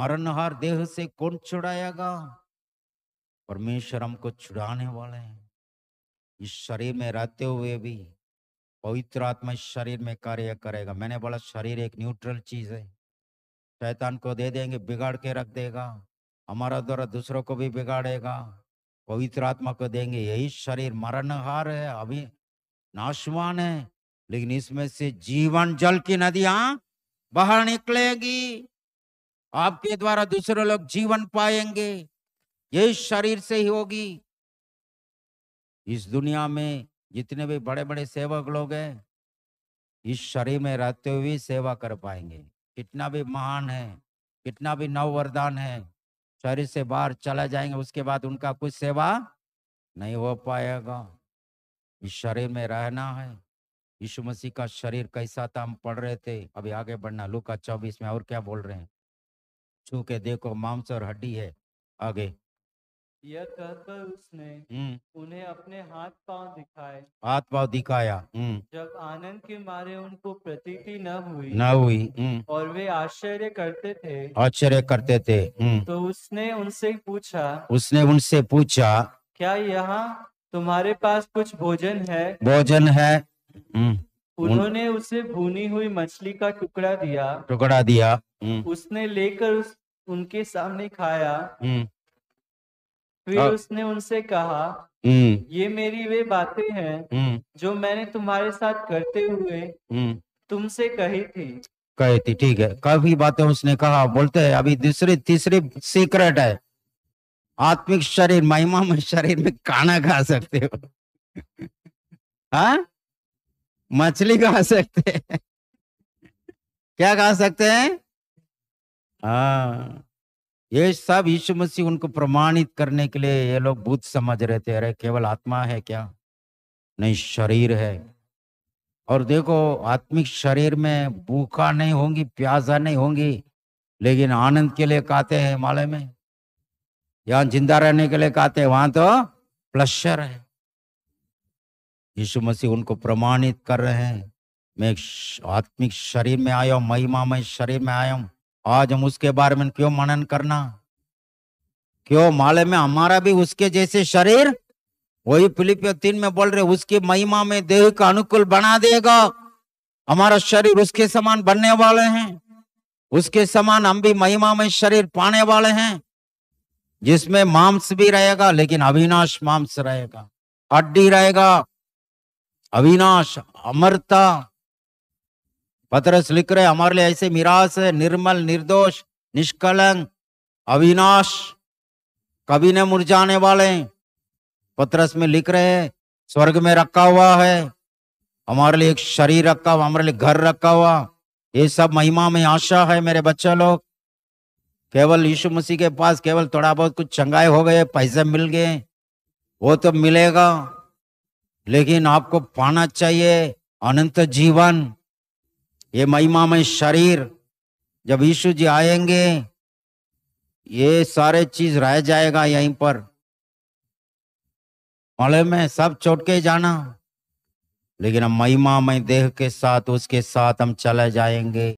मरणहार देह से कौन छुड़ाएगा परमेश्वर हमको छुड़ाने वाले हैं इस शरीर में रहते हुए भी पवित्र आत्मा इस शरीर में कार्य करेगा मैंने बोला शरीर एक न्यूट्रल चीज है शैतान को दे देंगे बिगाड़ के रख देगा हमारा द्वारा दूसरों को भी बिगाड़ेगा पवित्र आत्मा को देंगे यही शरीर मरणहार है अभी नाशवान है लेकिन इसमें से जीवन जल की नदियां बाहर निकलेगी आपके द्वारा दूसरे लोग जीवन पाएंगे ये शरीर से ही होगी इस दुनिया में जितने भी बड़े बड़े सेवक लोग हैं इस शरीर में रहते हुए सेवा कर पाएंगे कितना भी महान है कितना भी नव वरदान है शरीर से बाहर चला जाएंगे उसके बाद उनका कुछ सेवा नहीं हो पाएगा इस शरीर में रहना है यीशु मसीह का शरीर कैसा था हम पढ़ रहे थे अभी आगे बढ़ना लू का चौबीस में और क्या बोल रहे हैं चूंकि देखो मांस और हड्डी है आगे यह कहकर उसने हम्म। उन्हें अपने हाथ पांव दिखाए हाथ पांव दिखाया हम्म। जब आनंद के मारे उनको प्रतीति न हुई न हुई हम्म। और वे आश्चर्य करते थे आश्चर्य करते थे तो उसने उनसे पूछा उसने उनसे पूछा क्या यहाँ तुम्हारे पास कुछ भोजन है भोजन है उन्होंने उसे भुनी हुई मछली का टुकड़ा दिया टुकड़ा दिया हम्म। उसने लेकर उस, उनके सामने खाया हम्म। फिर उसने उनसे कहा हम्म। ये मेरी वे बातें हैं जो मैंने तुम्हारे साथ करते हुए तुमसे कही थी कही थी ठीक है काफी बातें उसने कहा बोलते हैं अभी दूसरे तीसरे सीक्रेट है आत्मिक शरीर महिमा में शरीर में खाना खा सकते हो हाँ? मछली खा सकते हैं क्या खा सकते हैं हाँ ये सब यीशु मसीह उनको प्रमाणित करने के लिए ये लोग भूत समझ रहे थे अरे केवल आत्मा है क्या नहीं शरीर है और देखो आत्मिक शरीर में भूखा नहीं होंगी प्यासा नहीं होंगी लेकिन आनंद के लिए कहते हैं हिमालय में यहाँ जिंदा रहने के लिए कहते हैं वहां तो प्लशर है यीशु मसीह उनको प्रमाणित कर रहे हैं मैं आत्मिक शरीर में आया हूँ में शरीर में आया हूँ आज हम उसके बारे में क्यों मनन करना क्यों माले में हमारा भी उसके जैसे शरीर वही फिलिपियो तीन में बोल रहे उसकी महिमा में देह का अनुकूल बना देगा हमारा शरीर उसके समान बनने वाले हैं उसके समान हम भी महिमा में शरीर पाने वाले हैं जिसमें मांस भी रहेगा लेकिन अविनाश मांस रहेगा हड्डी रहेगा अविनाश अमरता पत्रस लिख रहे हमारे लिए ऐसे मिरास है निर्मल निर्दोष निष्कलंक अविनाश कभी न मुरझाने वाले पत्रस में लिख रहे हैं स्वर्ग में रखा हुआ है हमारे लिए एक शरीर रखा हुआ हमारे लिए घर रखा हुआ ये सब महिमा में आशा है मेरे बच्चे लोग केवल यीशु मसीह के पास केवल थोड़ा बहुत कुछ चंगाई हो गए पैसे मिल गए वो तो मिलेगा लेकिन आपको पाना चाहिए अनंत जीवन ये महिमा में शरीर जब यीशु जी आएंगे ये सारे चीज रह जाएगा यहीं पर मले में सब चोट के जाना लेकिन हम महिमा में देह के साथ उसके साथ हम चले जाएंगे